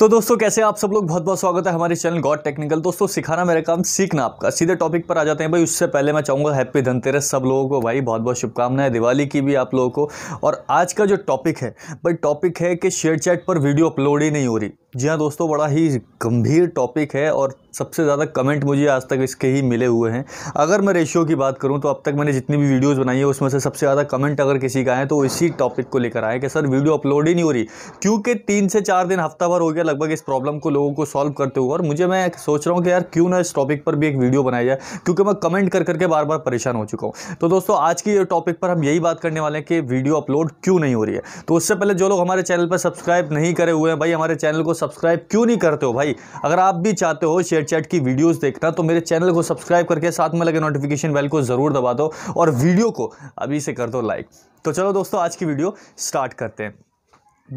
तो दोस्तों कैसे आप सब लोग बहुत बहुत स्वागत है हमारे चैनल गॉड टेक्निकल दोस्तों सिखाना मेरा काम सीखना आपका सीधे टॉपिक पर आ जाते हैं भाई उससे पहले मैं चाहूँगा हैप्पी धनतेरस सब लोगों को भाई बहुत बहुत शुभकामनाएं दिवाली की भी आप लोगों को और आज का जो टॉपिक है भाई टॉपिक है कि शेयर चैट पर वीडियो अपलोड ही नहीं हो रही जी हाँ दोस्तों बड़ा ही गंभीर टॉपिक है और सबसे ज़्यादा कमेंट मुझे आज तक इसके ही मिले हुए हैं अगर मैं रेशियो की बात करूँ तो अब तक मैंने जितनी भी वीडियोस बनाई है उसमें से सबसे ज़्यादा कमेंट अगर किसी का है तो इसी टॉपिक को लेकर आए कि सर वीडियो अपलोड ही नहीं हो रही क्योंकि तीन से चार दिन हफ्ता भर हो गया लगभग इस प्रॉब्लम को लोगों को सॉल्व करते हुए और मुझे मैं सोच रहा हूँ कि यार क्यों ना इस टॉपिक पर भी एक वीडियो बनाई जाए क्योंकि मैं कमेंट कर करके बार बार परेशान हो चुका हूँ तो दोस्तों आज की टॉपिक पर हम यही बात करने वाले हैं कि वीडियो अपलोड क्यों नहीं हो रही है तो उससे पहले जो लोग हमारे चैनल पर सब्सक्राइब नहीं करे हुए हैं भाई हमारे चैनल को सब्सक्राइब क्यों नहीं करते हो भाई अगर आप भी चाहते हो शेयर चैट की वीडियोस देखना तो मेरे चैनल को सब्सक्राइब करके साथ में लगे नोटिफिकेशन बेल को ज़रूर दबा दो और वीडियो को अभी से कर दो लाइक तो चलो दोस्तों आज की वीडियो स्टार्ट करते हैं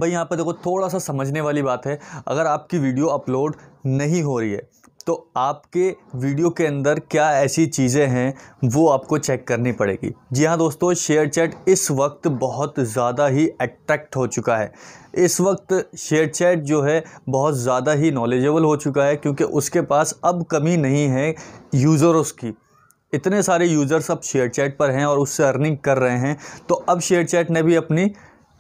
भाई यहाँ पर देखो थोड़ा सा समझने वाली बात है अगर आपकी वीडियो अपलोड नहीं हो रही है तो आपके वीडियो के अंदर क्या ऐसी चीज़ें हैं वो आपको चेक करनी पड़ेगी जी हाँ दोस्तों शेयर चैट इस वक्त बहुत ज़्यादा ही अट्रैक्ट हो चुका है इस वक्त शेयर चैट जो है बहुत ज़्यादा ही नॉलेजेबल हो चुका है क्योंकि उसके पास अब कमी नहीं है यूज़रों की इतने सारे यूज़र्स अब शेयर चैट पर हैं और उससे अर्निंग कर रहे हैं तो अब शेयर चैट ने भी अपनी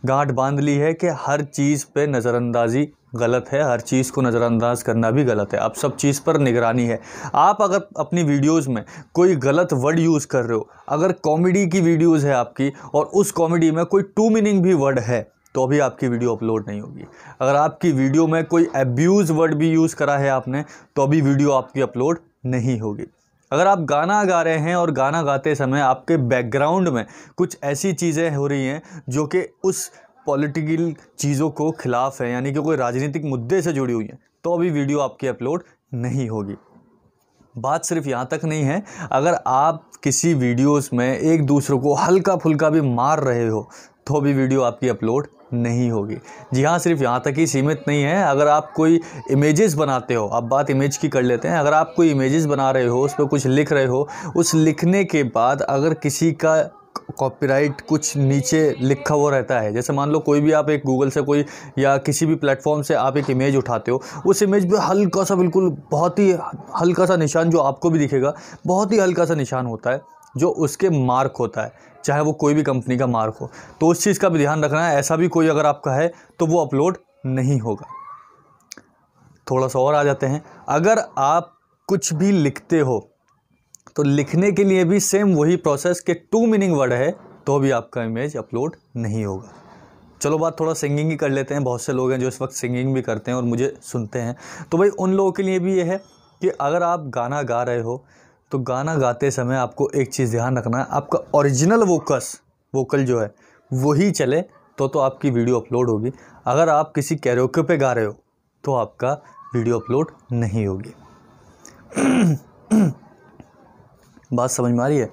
गांठ बांध ली है कि हर चीज़ पे नज़रअंदाजी गलत है हर चीज़ को नज़रअंदाज करना भी गलत है आप सब चीज़ पर निगरानी है आप अगर अपनी वीडियोस में कोई गलत वर्ड यूज़ कर रहे हो अगर कॉमेडी की वीडियोस है आपकी और उस कॉमेडी में कोई टू मीनिंग भी वर्ड है तो अभी आपकी वीडियो अपलोड नहीं होगी अगर आपकी वीडियो में कोई एब्यूज़ वर्ड भी यूज़ करा है आपने तो अभी वीडियो आपकी अपलोड नहीं होगी अगर आप गाना गा रहे हैं और गाना गाते समय आपके बैकग्राउंड में कुछ ऐसी चीज़ें हो रही हैं जो कि उस पॉलिटिकल चीज़ों को खिलाफ है यानी कि कोई राजनीतिक मुद्दे से जुड़ी हुई हैं तो अभी वीडियो आपकी अपलोड नहीं होगी बात सिर्फ यहाँ तक नहीं है अगर आप किसी वीडियोस में एक दूसरे को हल्का फुल्का भी मार रहे हो तो भी वीडियो आपकी अपलोड नहीं होगी जी हाँ सिर्फ यहाँ तक ही सीमित नहीं है अगर आप कोई इमेजेस बनाते हो अब बात इमेज की कर लेते हैं अगर आप कोई इमेजेस बना रहे हो उस पर कुछ लिख रहे हो उस लिखने के बाद अगर किसी का कॉपीराइट कुछ नीचे लिखा हुआ रहता है जैसे मान लो कोई भी आप एक गूगल से कोई या किसी भी प्लेटफॉर्म से आप एक इमेज उठाते हो उस इमेज पे हल्का सा बिल्कुल बहुत ही हल्का सा निशान जो आपको भी दिखेगा बहुत ही हल्का सा निशान होता है जो उसके मार्क होता है चाहे वो कोई भी कंपनी का मार्क हो तो उस चीज़ का भी ध्यान रखना है ऐसा भी कोई अगर आपका है तो वो अपलोड नहीं होगा थोड़ा सा और आ जाते हैं अगर आप कुछ भी लिखते हो तो लिखने के लिए भी सेम वही प्रोसेस के टू मीनिंग वर्ड है तो भी आपका इमेज अपलोड नहीं होगा चलो बात थोड़ा सिंगिंग ही कर लेते हैं बहुत से लोग हैं जो इस वक्त सिंगिंग भी करते हैं और मुझे सुनते हैं तो भाई उन लोगों के लिए भी ये है कि अगर आप गाना गा रहे हो तो गाना गाते समय आपको एक चीज़ ध्यान रखना है आपका ओरिजिनल वोकस वोकल जो है वही चले तो तो आपकी वीडियो अपलोड होगी अगर आप किसी कैरोके पे गा रहे हो तो आपका वीडियो अपलोड नहीं होगी बात समझ में आ रही है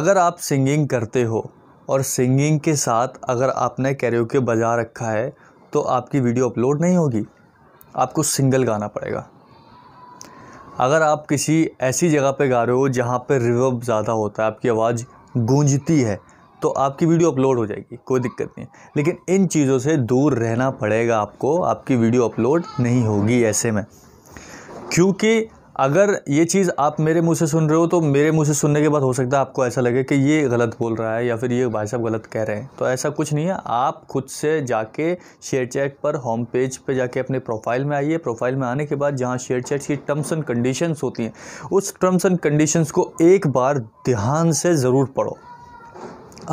अगर आप सिंगिंग करते हो और सिंगिंग के साथ अगर आपने के बजा रखा है तो आपकी वीडियो अपलोड नहीं होगी आपको सिंगल गाना पड़ेगा अगर आप किसी ऐसी जगह पे गा रहे हो जहाँ पे रिवर्ब ज़्यादा होता है आपकी आवाज़ गूंजती है तो आपकी वीडियो अपलोड हो जाएगी कोई दिक्कत नहीं लेकिन इन चीज़ों से दूर रहना पड़ेगा आपको आपकी वीडियो अपलोड नहीं होगी ऐसे में क्योंकि अगर ये चीज़ आप मेरे मुंह से सुन रहे हो तो मेरे मुंह से सुनने के बाद हो सकता है आपको ऐसा लगे कि ये गलत बोल रहा है या फिर ये भाई साहब गलत कह रहे हैं तो ऐसा कुछ नहीं है आप खुद से जाके शेयर चैट पर होम पेज पे जाके अपने प्रोफाइल में आइए प्रोफाइल में आने के बाद जहाँ शेयर चैट की टर्म्स एंड कंडीशंस होती हैं उस टर्म्स एंड कंडीशंस को एक बार ध्यान से ज़रूर पढ़ो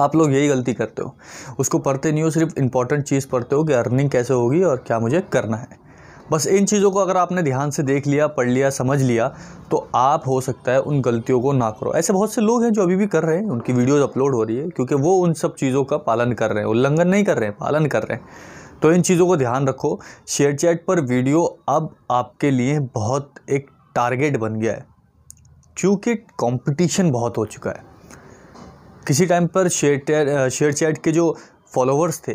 आप लोग यही गलती करते हो उसको पढ़ते नहीं हो सिर्फ इंपॉर्टेंट चीज़ पढ़ते हो कि अर्निंग कैसे होगी और क्या मुझे करना है बस इन चीज़ों को अगर आपने ध्यान से देख लिया पढ़ लिया समझ लिया तो आप हो सकता है उन गलतियों को ना करो ऐसे बहुत से लोग हैं जो अभी भी कर रहे हैं उनकी वीडियोज़ अपलोड हो रही है क्योंकि वो उन सब चीज़ों का पालन कर रहे हैं उल्लंघन नहीं कर रहे हैं पालन कर रहे हैं तो इन चीज़ों को ध्यान रखो शेयर चैट पर वीडियो अब आपके लिए बहुत एक टारगेट बन गया है क्योंकि कंपटीशन बहुत हो चुका है किसी टाइम पर शेयर शेयर चैट के जो फॉलोवर्स थे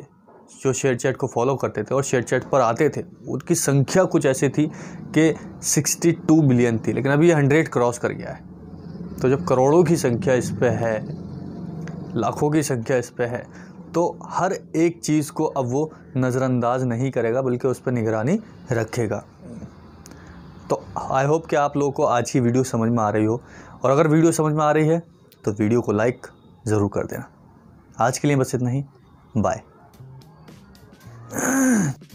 जो शेयर चैट को फॉलो करते थे और शेयर चैट पर आते थे उनकी संख्या कुछ ऐसी थी कि 62 मिलियन थी लेकिन अभी ये हंड्रेड क्रॉस कर गया है तो जब करोड़ों की संख्या इस पर है लाखों की संख्या इस पर है तो हर एक चीज़ को अब वो नज़रअंदाज नहीं करेगा बल्कि उस पर निगरानी रखेगा तो आई होप कि आप लोगों को आज की वीडियो समझ में आ रही हो और अगर वीडियो समझ में आ रही है तो वीडियो को लाइक ज़रूर कर देना आज के लिए बस इतना ही बाय Ah!